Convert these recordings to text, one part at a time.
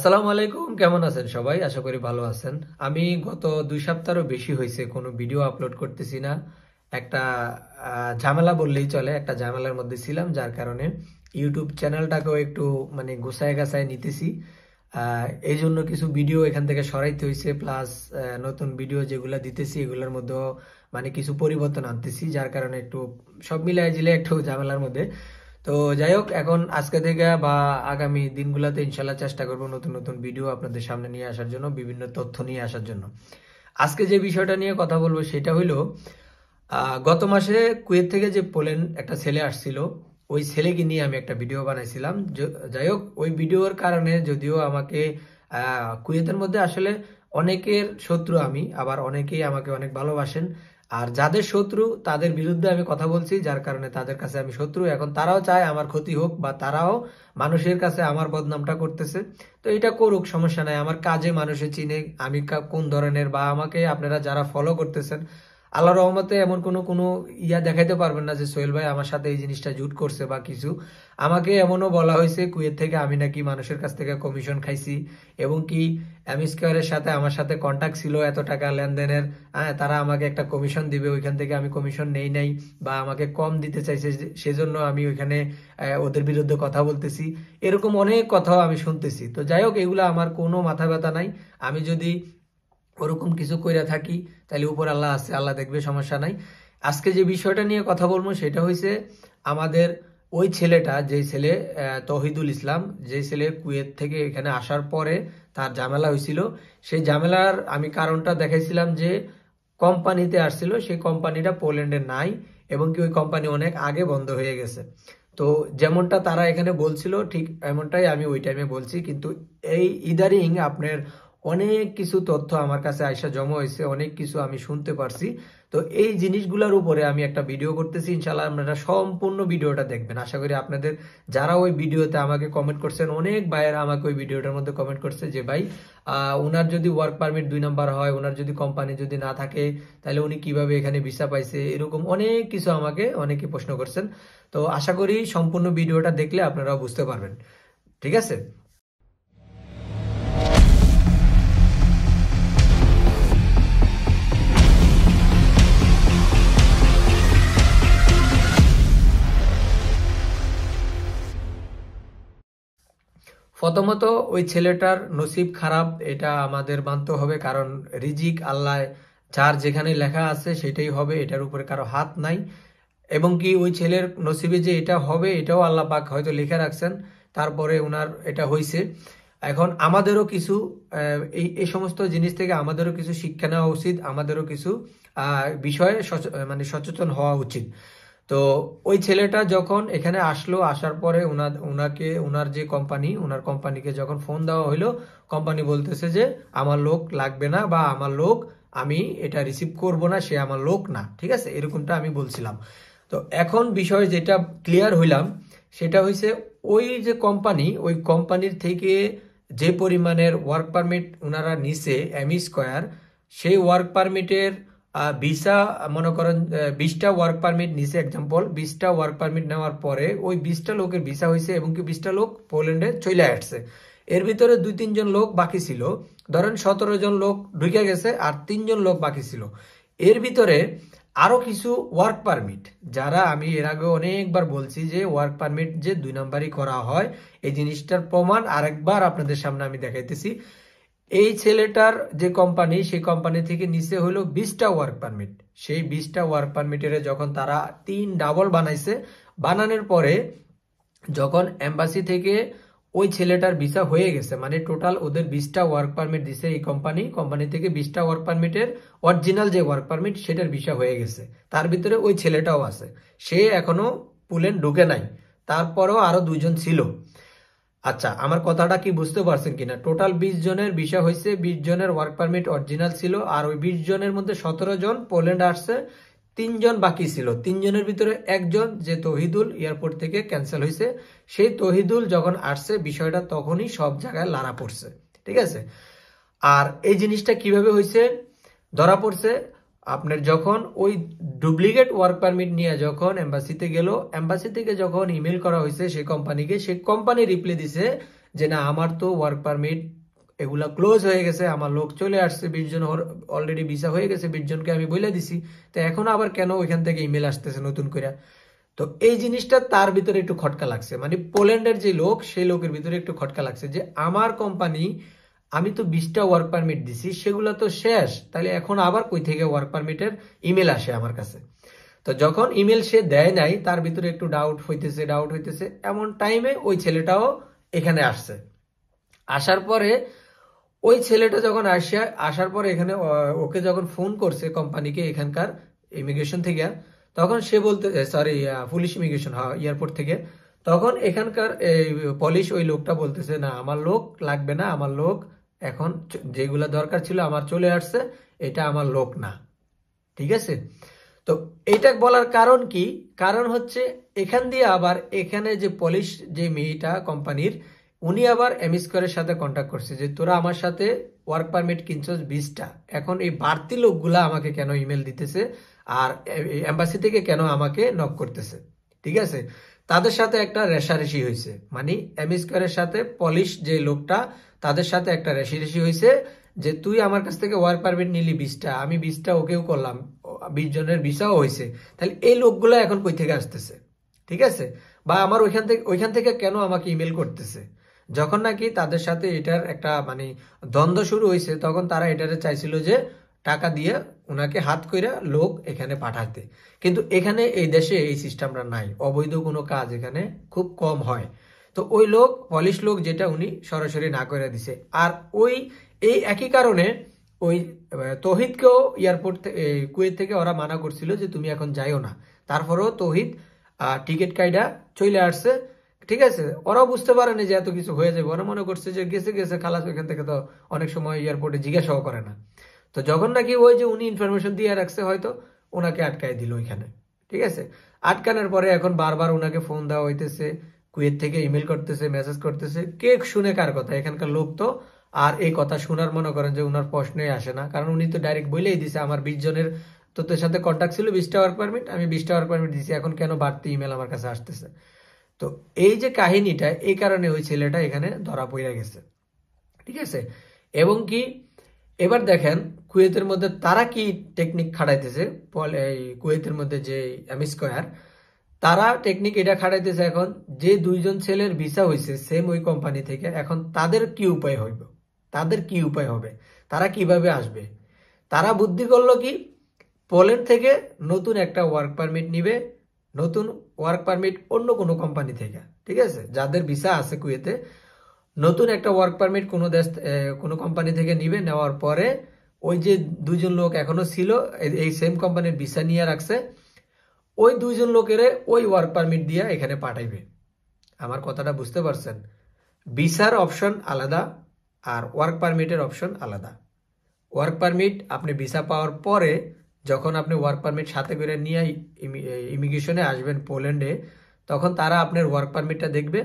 আসসালামু আলাইকুম কেমন আছেন সবাই আশা করি ভালো আছেন আমি গত দুই সপ্তাহও বেশি হয়েছে কোনো ভিডিও আপলোড করতেছি না একটা ঝামেলা বললেই চলে একটা ঝামেলার মধ্যে ছিলাম যার কারণে ইউটিউব চ্যানেলটাকেও একটু মানে গোসায় গাছায় নিতেছি এই জন্য কিছু ভিডিও এখান থেকে সরাইতে হয়েছে প্লাস নতুন ভিডিও যেগুলো দিতেছি এগুলোর মধ্যেও মানে কিছু পরিবর্তন আনতেছি যার কারণে একটু সব মিলাই জিলে একটু ঝামেলার মধ্যে তো যাই হোক এখন আজকে থেকে বা আগামী দিনগুলোতে ইনশাল্লাহ চেষ্টা করব নতুন নতুন ভিডিও আপনাদের সামনে নিয়ে আসার জন্য বিভিন্ন তথ্য নিয়ে আসার জন্য আজকে যে বিষয়টা নিয়ে কথা বলবো সেটা হইল গত মাসে কুয়েত থেকে যে পোলেন একটা ছেলে আসছিল ওই ছেলেকে নিয়ে আমি একটা ভিডিও বানাইছিলাম যাই হোক ওই ভিডিওর কারণে যদিও আমাকে কুয়েতের মধ্যে আসলে অনেকের শত্রু আমি আবার অনেকেই আমাকে অনেক ভালোবাসেন আর যাদের শত্রু তাদের বিরুদ্ধে আমি কথা বলছি যার কারণে তাদের কাছে আমি শত্রু এখন তারাও চায় আমার ক্ষতি হোক বা তারাও মানুষের কাছে আমার বদনামটা করতেছে তো এটা করুক সমস্যা নাই আমার কাজে মানুষে চিনে আমি কোন ধরনের বা আমাকে আপনারা যারা ফলো করতেছেন আল্লাহ রহমতে এমন কোনো কোনো ইয়া দেখাইতে পারবেন না যে সোহেল ভাই আমার সাথে এই জিনিসটা জুট করছে বা কিছু আমাকে এমনও বলা হয়েছে কুয়েত থেকে আমি নাকি মানুষের কাছ থেকে কমিশন খাইছি এবং কি এম স্কোয়ারের সাথে আমার সাথে কন্ট্যাক্ট ছিল এত টাকা লেনদেনের হ্যাঁ তারা আমাকে একটা কমিশন দিবে ওইখান থেকে আমি কমিশন নেই নাই বা আমাকে কম দিতে চাইছে সেজন্য আমি ওইখানে ওদের বিরুদ্ধে কথা বলতেছি এরকম অনেক কথাও আমি শুনতেছি তো যাই হোক এগুলো আমার কোনো মাথা ব্যথা নাই আমি যদি ওরকম কিছু কইরা থাকি তাহলে উপর আল্লাহ আছে আল্লাহ দেখবে সমস্যা নাই আজকে যে বিষয়টা নিয়ে কথা বলবো সেটা হয়েছে আমাদের ওই ছেলেটা যে ছেলে তহিদুল ইসলাম যে ছেলে কুয়েত থেকে এখানে আসার পরে তার ঝামেলা হয়েছিল সেই ঝামেলার আমি কারণটা দেখেছিলাম যে কোম্পানিতে আসছিল সেই কোম্পানিটা পোল্যান্ডে নাই এবং কি ওই কোম্পানি অনেক আগে বন্ধ হয়ে গেছে তো যেমনটা তারা এখানে বলছিল ঠিক এমনটাই আমি ওই টাইমে বলছি কিন্তু এই ইদারিং আপনার অনেক কিছু তথ্য আমার কাছে আয়সা জমা হয়েছে অনেক কিছু আমি শুনতে পারছি তো এই জিনিসগুলোর উপরে আমি একটা ভিডিও করতেছি ইনশাল্লাহ আপনারা সম্পূর্ণ ভিডিওটা দেখবেন আশা করি আপনাদের যারা ওই ভিডিওতে আমাকে কমেন্ট করছেন অনেক ভাইয়েরা আমাকে ওই ভিডিওটার মধ্যে কমেন্ট করছে যে ভাই ওনার যদি ওয়ার্ক পারমিট দুই নাম্বার হয় ওনার যদি কোম্পানি যদি না থাকে তাহলে উনি কিভাবে এখানে ভিসা পাইছে এরকম অনেক কিছু আমাকে অনেকে প্রশ্ন করছেন তো আশা করি সম্পূর্ণ ভিডিওটা দেখলে আপনারাও বুঝতে পারবেন ঠিক আছে প্রথমত ওই ছেলেটার নসিব খারাপ এটা আমাদের মানতে হবে কারণ রিজিক আল্লাহ যার যেখানে লেখা আছে সেটাই হবে এটার উপরে কারো হাত নাই এবং কি ওই ছেলের নসিবে যে এটা হবে এটাও আল্লাহ পাক হয়তো লিখে রাখছেন তারপরে ওনার এটা হয়েছে এখন আমাদেরও কিছু এই এই সমস্ত জিনিস থেকে আমাদেরও কিছু শিক্ষা নেওয়া উচিত আমাদেরও কিছু বিষয়ে মানে সচেতন হওয়া উচিত তো ওই ছেলেটা যখন এখানে আসলো আসার পরে ওনার ওনাকে ওনার যে কোম্পানি ওনার কোম্পানিকে যখন ফোন দেওয়া হইলো কোম্পানি বলতেছে যে আমার লোক লাগবে না বা আমার লোক আমি এটা রিসিভ করব না সে আমার লোক না ঠিক আছে এরকমটা আমি বলছিলাম তো এখন বিষয় যেটা ক্লিয়ার হইলাম সেটা হইছে ওই যে কোম্পানি ওই কোম্পানির থেকে যে পরিমাণের ওয়ার্ক পারমিট ওনারা নিছে এমই স্কোয়ার e সেই ওয়ার্ক পারমিটের ভিসা মনে করেন বিশটা ওয়ার্ক পারমিট নিচে এক্সাম্পল বিশটা ওয়ার্ক পারমিট নেওয়ার পরে ওই বিশটা লোকের ভিসা হয়েছে এবং কি বিশটা লোক পোল্যান্ডে চলে আসছে এর ভিতরে দুই তিনজন লোক বাকি ছিল ধরেন সতেরো জন লোক ঢুকে গেছে আর তিনজন লোক বাকি ছিল এর ভিতরে আরও কিছু ওয়ার্ক পারমিট যারা আমি এর আগে অনেকবার বলছি যে ওয়ার্ক পারমিট যে দুই নাম্বারই করা হয় এই জিনিসটার প্রমাণ আরেকবার আপনাদের সামনে আমি দেখাইতেছি এই ছেলেটার যে কোম্পানি সেই কোম্পানি থেকে নিচে হলো বিশটা ওয়ার্ক পারমিট সেই বিশটা ওয়ার্ক পারমিটের যখন তারা তিন ডাবল বানাইছে বানানোর পরে যখন এম্বাসি থেকে ওই ছেলেটার ভিসা হয়ে গেছে মানে টোটাল ওদের বিশটা ওয়ার্ক পারমিট দিছে এই কোম্পানি কোম্পানি থেকে বিশটা ওয়ার্ক পারমিটের অরিজিনাল যে ওয়ার্ক পারমিট সেটার ভিসা হয়ে গেছে তার ভিতরে ওই ছেলেটাও আছে সে এখনো পুলেন ঢুকে নাই তারপরেও আরও দুজন ছিল আচ্ছা আমার কথাটা কি বুঝতে পারছেন কিনা টোটাল বিশ জনের বিষয় হয়েছে বিশ জনের ওয়ার্ক পারমিট অরিজিনাল ছিল আর ওই বিশ জনের মধ্যে সতেরো জন পোল্যান্ড আসছে তিনজন বাকি ছিল তিনজনের ভিতরে একজন যে তহিদুল এয়ারপোর্ট থেকে ক্যান্সেল হয়েছে সেই তহিদুল যখন আসছে বিষয়টা তখনই সব জায়গায় লারা পড়ছে ঠিক আছে আর এই জিনিসটা কিভাবে হয়েছে ধরা পড়ছে আপনার যখন ওই ডুপ্লিকেট ওয়ার্ক পারমিট নিয়ে যখন এম্বাসিতে গেল এম্বাসি থেকে যখন ইমেল করা হয়েছে সেই কোম্পানিকে সেই কোম্পানি রিপ্লাই দিছে যে না আমার তো ওয়ার্ক পারমিট এগুলা ক্লোজ হয়ে গেছে আমার লোক চলে আসছে বিশ জন অলরেডি ভিসা হয়ে গেছে বিশ জনকে আমি বলে দিছি তো এখন আবার কেন ওইখান থেকে ইমেল আসতেছে নতুন করে তো এই জিনিসটা তার ভিতরে একটু খটকা লাগছে মানে পোল্যান্ডের যে লোক সেই লোকের ভিতরে একটু খটকা লাগছে যে আমার কোম্পানি আমি তো বিশটা ওয়ার্ক পারমিট দিছি সেগুলো তো শেষ তাহলে এখন আবার কই থেকে ওয়ার্ক পারমিটের ইমেল আসে আমার কাছে তো যখন ইমেল সে দেয় নাই তার ভিতরে একটু ডাউট হইতেছে ডাউট হইতেছে এমন টাইমে ওই ছেলেটাও এখানে আসছে আসার পরে ওই ছেলেটা যখন আসিয়া আসার পরে এখানে ওকে যখন ফোন করছে কোম্পানিকে এখানকার ইমিগ্রেশন থেকে তখন সে বলতে সরি পুলিশ ইমিগ্রেশন এয়ারপোর্ট থেকে তখন এখানকার এই পলিশ ওই লোকটা বলতেছে না আমার লোক লাগবে না আমার লোক এখন যেগুলো দরকার ছিল আমার চলে আসছে এটা আমার লোক না ঠিক আছে তো এটা বলার কারণ কি কারণ হচ্ছে এখান দিয়ে আবার এখানে যে পলিশ যে মেয়েটা কোম্পানির উনি আবার এম স্কোয়ারের সাথে কন্ট্যাক্ট করছে যে তোরা আমার সাথে ওয়ার্ক পারমিট কিনছস বিশটা এখন এই বাড়তি লোকগুলা আমাকে কেন ইমেল দিতেছে আর এম্বাসি থেকে কেন আমাকে নক করতেছে ঠিক আছে তাদের সাথে একটা রেশারেশি হয়েছে মানে এম স্কোয়ারের সাথে পলিশ যে লোকটা তাদের সাথে একটা রেশারেশি হয়েছে যে তুই আমার কাছ থেকে ওয়ার পারমিট নিলি বিশটা আমি বিশটা ওকেও করলাম বিশ জনের ভিসাও হয়েছে তাহলে এই লোকগুলো এখন কই থেকে আসতেছে ঠিক আছে বা আমার ওইখান থেকে ওইখান থেকে কেন আমাকে ইমেল করতেছে যখন নাকি তাদের সাথে এটার একটা মানে দ্বন্দ্ব শুরু হয়েছে তখন তারা এটারে চাইছিল যে টাকা দিয়ে ওনাকে হাত কইরা লোক এখানে পাঠাতে কিন্তু এখানে এই দেশে এই সিস্টেমটা নাই অবৈধ কোনো কাজ এখানে খুব কম হয় তো ওই লোক পলিশ লোক যেটা উনি সরাসরি না করে দিছে আর ওই এই একই কারণে ওই তহিদকেও এয়ারপোর্ট কুয়েত থেকে ওরা মানা করছিল যে তুমি এখন যাইও না তারপরেও তহিদ টিকিট কাইডা চলে আসছে ঠিক আছে ওরাও বুঝতে পারেনি যে এত কিছু হয়ে যাবে ওরা মনে করছে যে গেছে গেছে খালাস এখান থেকে তো অনেক সময় এয়ারপোর্টে জিজ্ঞাসাও করে না তো যখন নাকি ওই যে উনি ইনফরমেশন দিয়ে রাখছে হয়তো ওনাকে আটকায় দিল ওইখানে ঠিক আছে আটকানোর পরে এখন বারবার ওনাকে ফোন দেওয়া হইতেছে কুয়েত থেকে ইমেল করতেছে মেসেজ করতেছে কে শুনে কার কথা এখানকার লোক তো আর এই কথা শোনার মনে করেন যে ওনার প্রশ্নই আসে না কারণ উনি তো ডাইরেক্ট বলেই দিছে আমার বিশ জনের তো তোর সাথে কন্ট্যাক্ট ছিল বিশটা ওয়ার্ক পারমিট আমি বিশটা ওয়ার্ক পারমিট দিছি এখন কেন বাড়তি ইমেল আমার কাছে আসতেছে তো এই যে কাহিনীটা এই কারণে ওই ছেলেটা এখানে ধরা পড়ে গেছে ঠিক আছে এবং কি এবার দেখেন কুয়েতের মধ্যে তারা কি টেকনিক খাটাইতেছে এই কুয়েতের মধ্যে যে এম স্কোয়ার তারা টেকনিক এটা খাটাইতেছে এখন যে দুইজন ছেলের ভিসা হয়েছে সেম ওই কোম্পানি থেকে এখন তাদের কি উপায় হইব তাদের কি উপায় হবে তারা কিভাবে আসবে তারা বুদ্ধি করলো কি পোল্যান্ড থেকে নতুন একটা ওয়ার্ক পারমিট নিবে নতুন ওয়ার্ক পারমিট অন্য কোনো কোম্পানি থেকে ঠিক আছে যাদের ভিসা আছে কুয়েতে নতুন একটা ওয়ার্ক পারমিট কোনো দেশ কোনো কোম্পানি থেকে নিবে নেওয়ার পরে ওই যে দুজন লোক এখনো ছিল এই সেম কোম্পানির ভিসা নিয়ে রাখছে ওই দুইজন লোকের ওই ওয়ার্ক পারমিট দিয়ে এখানে পাঠাইবে আমার কথাটা বুঝতে পারছেন ভিসার অপশন আলাদা আর ওয়ার্ক পারমিটের অপশন আলাদা ওয়ার্ক পারমিট আপনি ভিসা পাওয়ার পরে যখন আপনি ওয়ার্ক পারমিট সাথে করে নিয়ে ইমিগ্রেশনে আসবেন পোল্যান্ডে তখন তারা আপনার ওয়ার্ক পারমিটটা দেখবে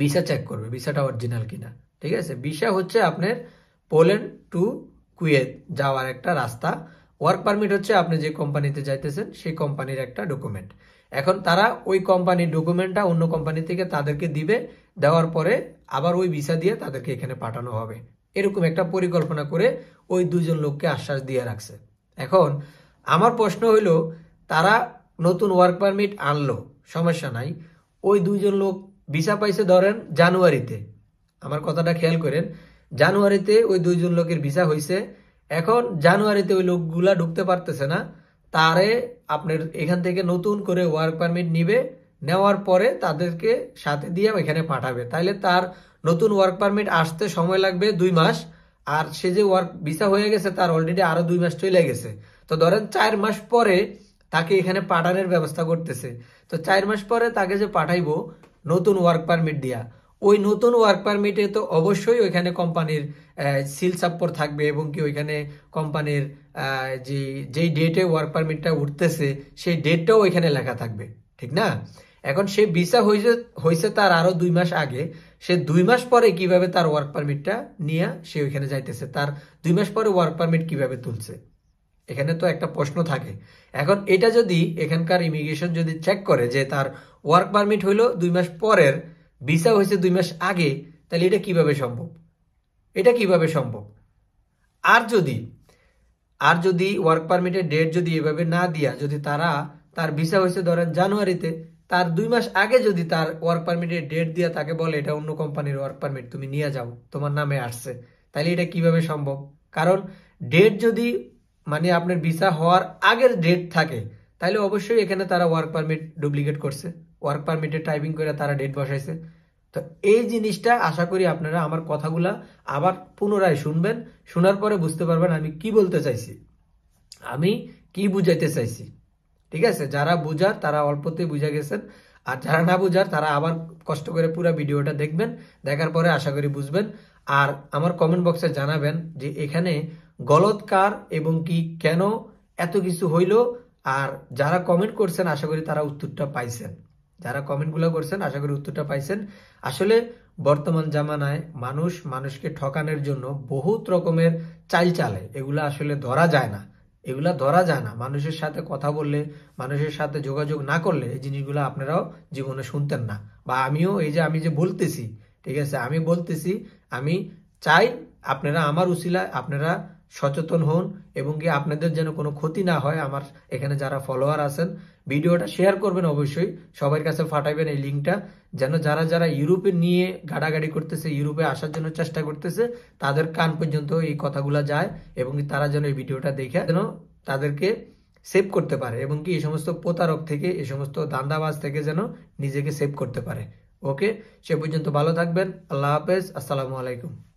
ভিসা চেক করবে ভিসাটা অরিজিনাল কিনা ঠিক আছে ভিসা হচ্ছে আপনার পোল্যান্ড টু কুয়েত যাওয়ার একটা রাস্তা ওয়ার্ক পারমিট হচ্ছে আপনি যে কোম্পানিতে যাইতেছেন সেই কোম্পানির একটা ডকুমেন্ট এখন তারা ওই কোম্পানির ডকুমেন্টটা অন্য কোম্পানি থেকে তাদেরকে দিবে দেওয়ার পরে আবার ওই ভিসা দিয়ে তাদেরকে এখানে পাঠানো হবে এরকম একটা পরিকল্পনা করে ওই দুজন লোককে আশ্বাস দিয়ে রাখছে এখন আমার প্রশ্ন হইল তারা নতুন ওয়ার্ক পারমিট আনলো সমস্যা নাই ওই দুইজন লোক ভিসা পাইছে ধরেন জানুয়ারিতে আমার কথাটা খেয়াল করেন জানুয়ারিতে ওই দুইজন লোকের ভিসা হয়েছে এখন জানুয়ারিতে ওই লোকগুলা ঢুকতে পারতেছে না তারে আপনার এখান থেকে নতুন করে ওয়ার্ক পারমিট নিবে নেওয়ার পরে তাদেরকে সাথে দিয়ে এখানে পাঠাবে তাহলে তার নতুন ওয়ার্ক পারমিট আসতে সময় লাগবে দুই মাস আর সে যে ওয়ার্ক ভিসা হয়ে গেছে তার অলরেডি আরো দুই মাস চলে গেছে তো ধরেন চার মাস পরে তাকে এখানে পাঠানোর ব্যবস্থা করতেছে তো চার মাস পরে তাকে যে পাঠাইবো নতুন ওয়ার্ক পারমিট দিয়া ওই নতুন ওয়ার্ক পারমিটে তো অবশ্যই ওইখানে কোম্পানির সিল সাপোর্ট থাকবে এবং কি ওইখানে কোম্পানির যে যেই ডেটে ওয়ার্ক পারমিটটা উঠতেছে সেই ডেটটাও ওইখানে লেখা থাকবে ঠিক না এখন সে ভিসা হয়েছে হয়েছে তার আরও দুই মাস আগে সে দুই মাস পরে কিভাবে তার ওয়ার্ক পারমিটটা নিয়ে সে ওইখানে যাইতেছে তার দুই মাস পরে ওয়ার্ক পারমিট কিভাবে তুলছে এখানে তো একটা প্রশ্ন থাকে এখন এটা যদি এখানকার ইমিগ্রেশন যদি চেক করে যে তার ওয়ার্ক পারমিট হইলো দুই মাস পরের ভিসা হয়েছে দুই মাস আগে তাহলে এটা কিভাবে সম্ভব এটা কিভাবে সম্ভব আর যদি আর যদি ওয়ার্ক পারমিটের ডেট যদি এভাবে না দিয়া যদি তারা তার ভিসা হয়েছে ধরেন জানুয়ারিতে তার দুই মাস আগে যদি তার ওয়ার্ক পারমিটের ডেট দিয়া তাকে বলে এটা অন্য কোম্পানির ওয়ার্ক পারমিট তুমি নিয়ে যাও তোমার নামে আসছে তাহলে এটা কিভাবে সম্ভব কারণ ডেট যদি মানে আপনার ভিসা হওয়ার আগের ডেট থাকে তাহলে অবশ্যই এখানে তারা ওয়ার্ক পারমিট ডুপ্লিকেট করছে ওয়ার্ক পারমিটে টাইপিং করে তারা ডেট বসাইছে তো এই জিনিসটা আশা করি আপনারা আমার কথাগুলা আবার পুনরায় শুনবেন শোনার পরে বুঝতে পারবেন আমি কি বলতে চাইছি আমি কি বুঝাইতে চাইছি ঠিক আছে যারা বুঝার তারা অল্পতে বুঝা গেছেন আর যারা না বুঝার তারা আবার কষ্ট করে পুরো ভিডিওটা দেখবেন দেখার পরে আশা করি বুঝবেন আর আমার কমেন্ট বক্সে জানাবেন যে এখানে গলত কার এবং কি কেন এত কিছু হইল আর যারা কমেন্ট করছেন আশা করি তারা উত্তরটা পাইছেন যারা কমেন্টগুলো করছেন আশা করি উত্তরটা পাইছেন আসলে বর্তমান জামানায় মানুষ মানুষকে ঠকানোর জন্য বহুত রকমের চাল চালে এগুলো আসলে ধরা যায় না এগুলা ধরা যায় না মানুষের সাথে কথা বললে মানুষের সাথে যোগাযোগ না করলে এই জিনিসগুলো আপনারাও জীবনে শুনতেন না বা আমিও এই যে আমি যে বলতেছি ঠিক আছে আমি বলতেছি আমি চাই আপনারা আমার উচিলায় আপনারা সচেতন হন এবং কি আপনাদের যেন কোনো ক্ষতি না হয় আমার এখানে যারা ফলোয়ার আছেন ভিডিওটা শেয়ার করবেন অবশ্যই সবার কাছে ফাটাইবেন এই লিঙ্কটা যেন যারা যারা ইউরোপে নিয়ে গাড়াগাড়ি করতেছে ইউরোপে আসার জন্য চেষ্টা করতেছে তাদের কান পর্যন্ত এই কথাগুলো যায় এবং তারা যেন এই ভিডিওটা দেখে যেন তাদেরকে সেভ করতে পারে এবং কি এই সমস্ত প্রতারক থেকে এই সমস্ত দান্দাবাজ থেকে যেন নিজেকে সেভ করতে পারে ওকে সে পর্যন্ত ভালো থাকবেন আল্লাহ হাফেজ আসসালামু আলাইকুম